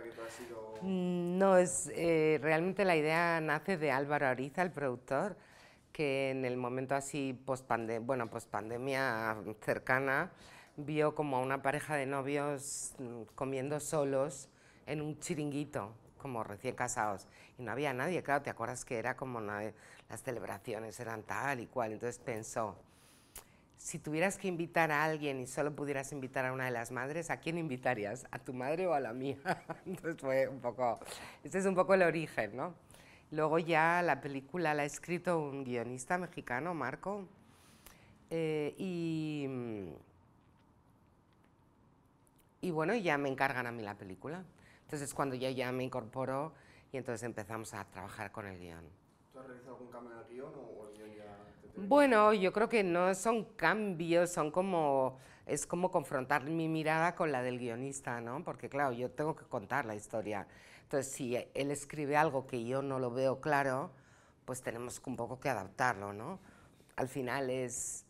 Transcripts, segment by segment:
que tú has sido...? Mm, no, es, eh, realmente la idea nace de Álvaro Ariza, el productor, que en el momento así, post bueno, post pandemia cercana, vio como a una pareja de novios mm, comiendo solos en un chiringuito, como recién casados. Y no había nadie, claro, te acuerdas que era como las celebraciones eran tal y cual. Entonces pensó, si tuvieras que invitar a alguien y solo pudieras invitar a una de las madres, ¿a quién invitarías? ¿A tu madre o a la mía? Entonces fue un poco, este es un poco el origen, ¿no? Luego ya la película la ha escrito un guionista mexicano, Marco, eh, y, y bueno, ya me encargan a mí la película. Entonces cuando ya ya me incorporo y entonces empezamos a trabajar con el guión. ¿Tú has realizado algún cambio en el guión o bueno, yo creo que no son cambios, son como, es como confrontar mi mirada con la del guionista, ¿no? Porque claro, yo tengo que contar la historia. Entonces, si él escribe algo que yo no lo veo claro, pues tenemos un poco que adaptarlo, ¿no? Al final es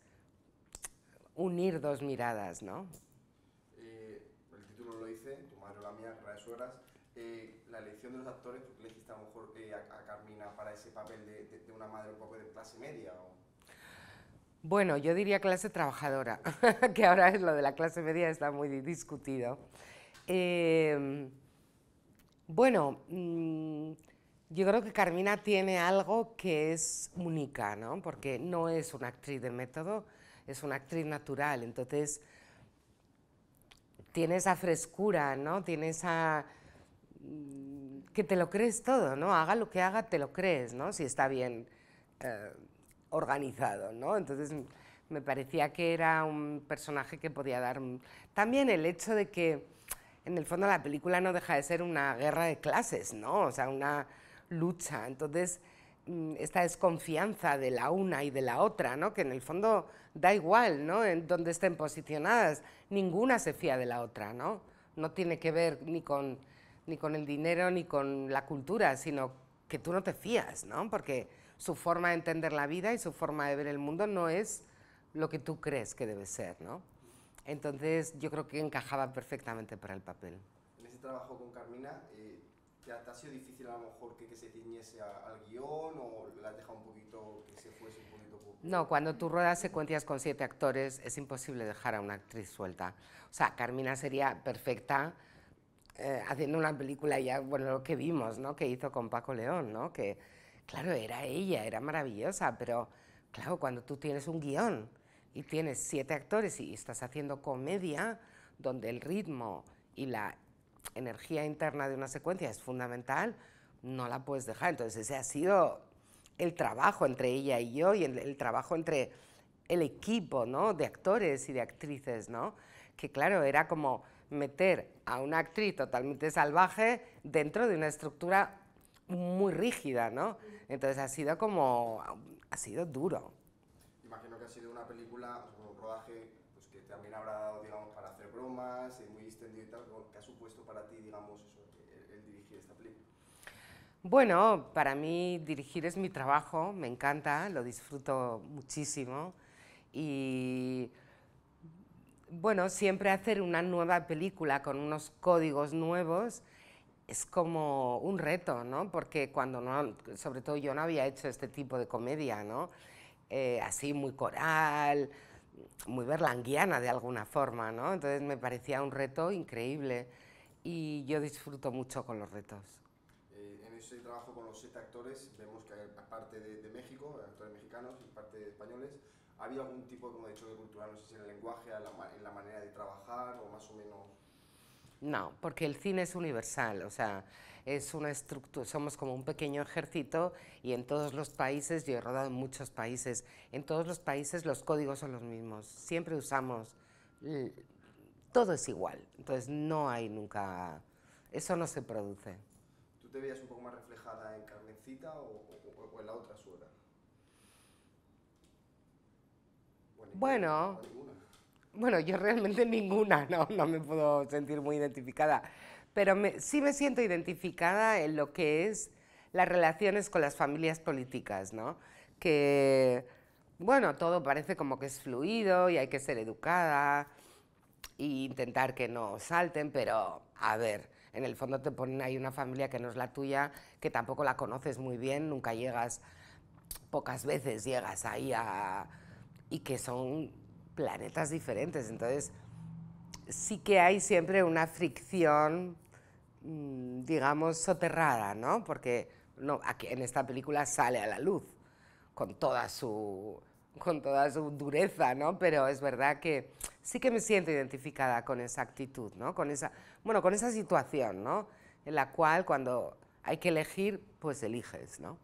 unir dos miradas, ¿no? Eh, el título lo dice, tu madre la mía, Rae la elección de los actores, ¿tú elegiste a mejor eh, a, Carmina para ese papel de, una madre un poco de clase media? O? Bueno, yo diría clase trabajadora, que ahora es lo de la clase media, está muy discutido. Em, bueno, mm, yo creo que Carmina tiene algo que es única, ¿no? Porque no es una actriz de método, es una actriz natural. Entonces, tiene esa frescura, ¿no? Tiene esa... Mm, que te lo crees todo, ¿no? Haga lo que haga, te lo crees, ¿no? Si está bien... Eh, organizado, ¿no? Entonces me parecía que era un personaje que podía dar... También el hecho de que, en el fondo, la película no deja de ser una guerra de clases, ¿no? O sea, una lucha. Entonces, mm, esta desconfianza de la una y de la otra, ¿no? que en el fondo da igual ¿no? en donde estén posicionadas, ninguna se fía de la otra, no, no tiene que ver ni con, ni con el dinero ni con la cultura, sino que tú no te fías, ¿no? porque su forma de entender la vida y su forma de ver el mundo no es lo que tú crees que debe ser, ¿no? Entonces yo creo que encajaba perfectamente para el papel. En ese trabajo con Carmina, eh, ¿te ha sido difícil a lo mejor que, se tiñese al guión o la has un poquito, que se fuese un poquito? No, cuando tú ruedas secuencias con siete actores es imposible dejar a una actriz suelta. O sea, Carmina sería perfecta eh, haciendo una película ya, bueno, lo que vimos, ¿no? Que hizo con Paco León, ¿no? Que, Claro, era ella, era maravillosa, pero claro, cuando tú tienes un guión y tienes siete actores y estás haciendo comedia, donde el ritmo y la energía interna de una secuencia es fundamental, no la puedes dejar. Entonces ese ha sido el trabajo entre ella y yo y el, el trabajo entre el equipo ¿no? de actores y de actrices, ¿no? que claro, era como meter a una actriz totalmente salvaje dentro de una estructura muy rígida, ¿no? Entonces ha sido como, ha sido duro. Imagino que ha sido una película, un rodaje pues, que también habrá dado, digamos, para hacer bromas, eh, muy extendido y tal, ¿qué ha supuesto para ti, digamos, el dirigir esta película? Bueno, para mí dirigir es mi trabajo, me encanta, lo disfruto muchísimo y bueno, siempre hacer una nueva película con unos códigos nuevos es como un reto, ¿no? Porque cuando no, sobre todo yo no había hecho este tipo de comedia, ¿no? Eh, así muy coral, muy berlanguiana de alguna forma, ¿no? Entonces me parecía un reto increíble y yo disfruto mucho con los retos. Eh, en ese trabajo con los siete actores vemos que aparte de, de México, actores mexicanos y parte de españoles, ¿había algún tipo, como he dicho, de cultural, no sé si en el lenguaje, en la manera de trabajar o más o menos no, porque el cine es universal, o sea, es una estructura, somos como un pequeño ejército y en todos los países, yo he rodado en muchos países, en todos los países los códigos son los mismos, siempre usamos, todo es igual, entonces no hay nunca, eso no se produce. ¿Tú te veías un poco más reflejada en Carmencita o, en la otra suela? bueno bueno, yo realmente ninguna, no, no me puedo sentir muy identificada, pero sí me siento identificada en lo que es las relaciones con las familias políticas, ¿no? Que, bueno, todo parece como que es fluido y hay que ser educada e intentar que no salten, pero a ver, en el fondo te ponen ahí una familia que no es la tuya, que tampoco la conoces muy bien, nunca llegas, pocas veces llegas ahí y que son planetas diferentes. Entonces, sí que hay siempre una fricción, mm, digamos, soterrada, ¿no? Porque no, aquí, en esta película sale a la luz con toda su con toda su dureza, ¿no? Pero es verdad que sí que me siento identificada con esa actitud, ¿no? Con esa, bueno, con esa situación, ¿no? En la cual cuando hay que elegir, pues eliges, ¿no?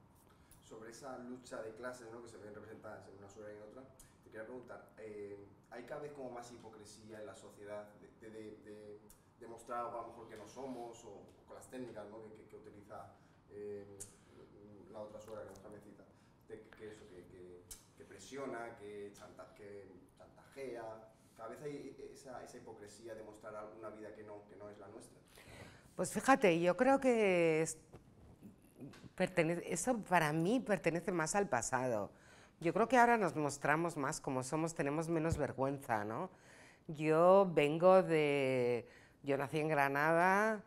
Sobre esa lucha de clases, ¿no? Que se ven representadas en una suela y en otra, quería preguntar, eh, ¿hay cada vez como más hipocresía en la sociedad de, de, de, de mostrar algo a lo mejor que no somos o, con las técnicas ¿no? que, utiliza eh, la otra suegra que nos también cita? que, presiona, que, chantajea. Cada vez hay esa, hipocresía de mostrar una vida que no, que no es la nuestra. Pues fíjate, yo creo que eso para mí pertenece más al pasado. Yo creo que ahora nos mostramos más como somos, tenemos menos vergüenza, ¿no? Yo vengo de... Yo nací en Granada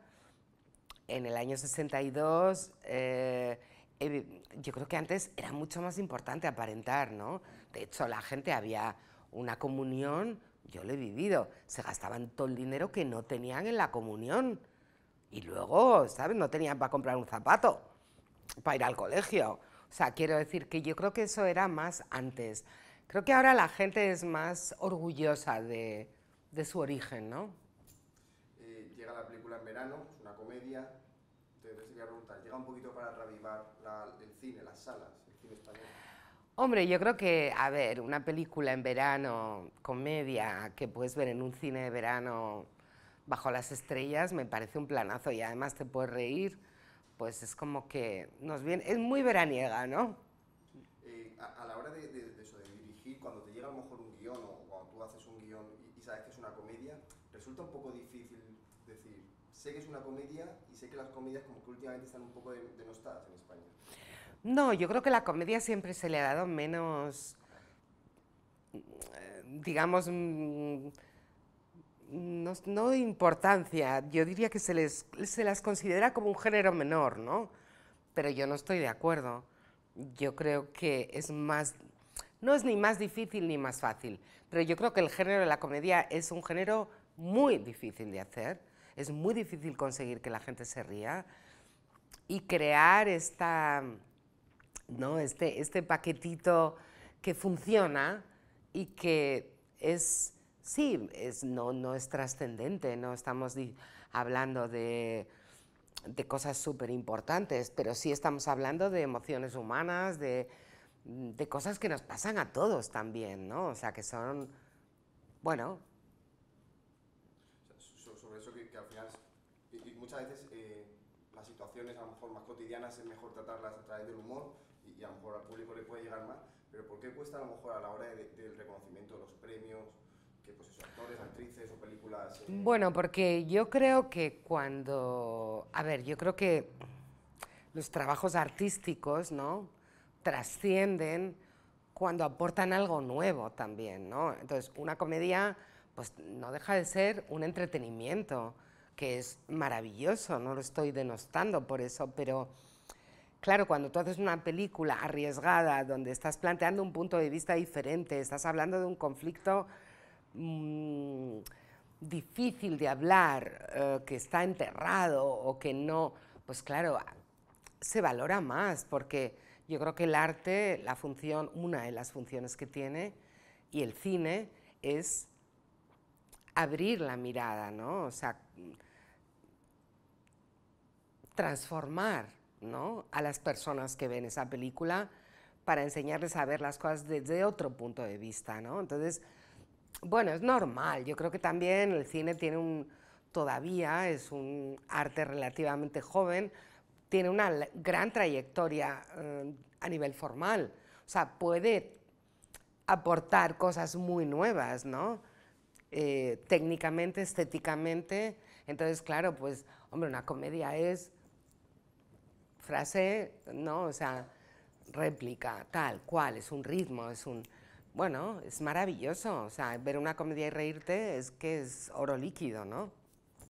en el año 62. Eh, eh, yo creo que antes era mucho más importante aparentar, ¿no? De hecho, la gente había una comunión, yo lo he vivido, se gastaban todo el dinero que no tenían en la comunión. Y luego, ¿sabes? No tenían para comprar un zapato, para ir al colegio o sea, quiero decir que yo creo que eso era más antes. Creo que ahora la gente es más orgullosa de, de su origen, ¿no? Eh, llega la película en verano, es una comedia. Entonces quería preguntar, ¿llega un poquito para revivar el cine, las salas, el cine español? Hombre, yo creo que, a ver, una película en verano, comedia, que puedes ver en un cine de verano bajo las estrellas, me parece un planazo y además te puedes reír pues es como que nos viene, es muy veraniega, ¿no? Eh, a, la hora de, eso, de dirigir, cuando te llega a lo mejor un guión o cuando tú haces un guión y, sabes que es una comedia, resulta un poco difícil decir, sé que es una comedia y sé que las comedias como que últimamente están un poco denostadas de en España. No, yo creo que la comedia siempre se le ha dado menos, eh, digamos, mm, no, no, importancia, yo diría que se, les, las considera como un género menor, ¿no? Pero yo no estoy de acuerdo. Yo creo que es más, no es ni más difícil ni más fácil, pero yo creo que el género de la comedia es un género muy difícil de hacer, es muy difícil conseguir que la gente se ría y crear esta, ¿no? este, este paquetito que funciona y que es Sí, es, no, no es trascendente, no estamos hablando de, cosas súper importantes, pero sí estamos hablando de emociones humanas, de, cosas que nos pasan a todos también, ¿no? O sea, que son, bueno... Sobre eso que, al final, muchas veces eh, las situaciones a lo mejor más cotidianas es mejor tratarlas a través del humor y, a lo mejor al público le puede llegar más, pero ¿por qué cuesta a lo mejor a la hora del reconocimiento, de los premios, actrices o películas? Eh. Bueno, porque yo creo que cuando... A ver, yo creo que los trabajos artísticos, ¿no? Trascienden cuando aportan algo nuevo también, ¿no? Entonces, una comedia, pues no deja de ser un entretenimiento, que es maravilloso, no lo estoy denostando por eso, pero claro, cuando tú haces una película arriesgada, donde estás planteando un punto de vista diferente, estás hablando de un conflicto Mm, difícil de hablar, eh, que está enterrado o que no, pues claro, se valora más porque yo creo que el arte, la función, una de las funciones que tiene y el cine es abrir la mirada, ¿no? O sea, transformar ¿no? a las personas que ven esa película para enseñarles a ver las cosas desde otro punto de vista, ¿no? Entonces, bueno, es normal. Yo creo que también el cine tiene un, todavía es un arte relativamente joven, tiene una gran trayectoria eh, a nivel formal. O sea, puede aportar cosas muy nuevas, ¿no? Eh, técnicamente, estéticamente. Entonces, claro, pues, hombre, una comedia es frase, ¿no? O sea, réplica, tal cual, es un ritmo, es un bueno, es maravilloso. O sea, ver una comedia y reírte es que es oro líquido, ¿no?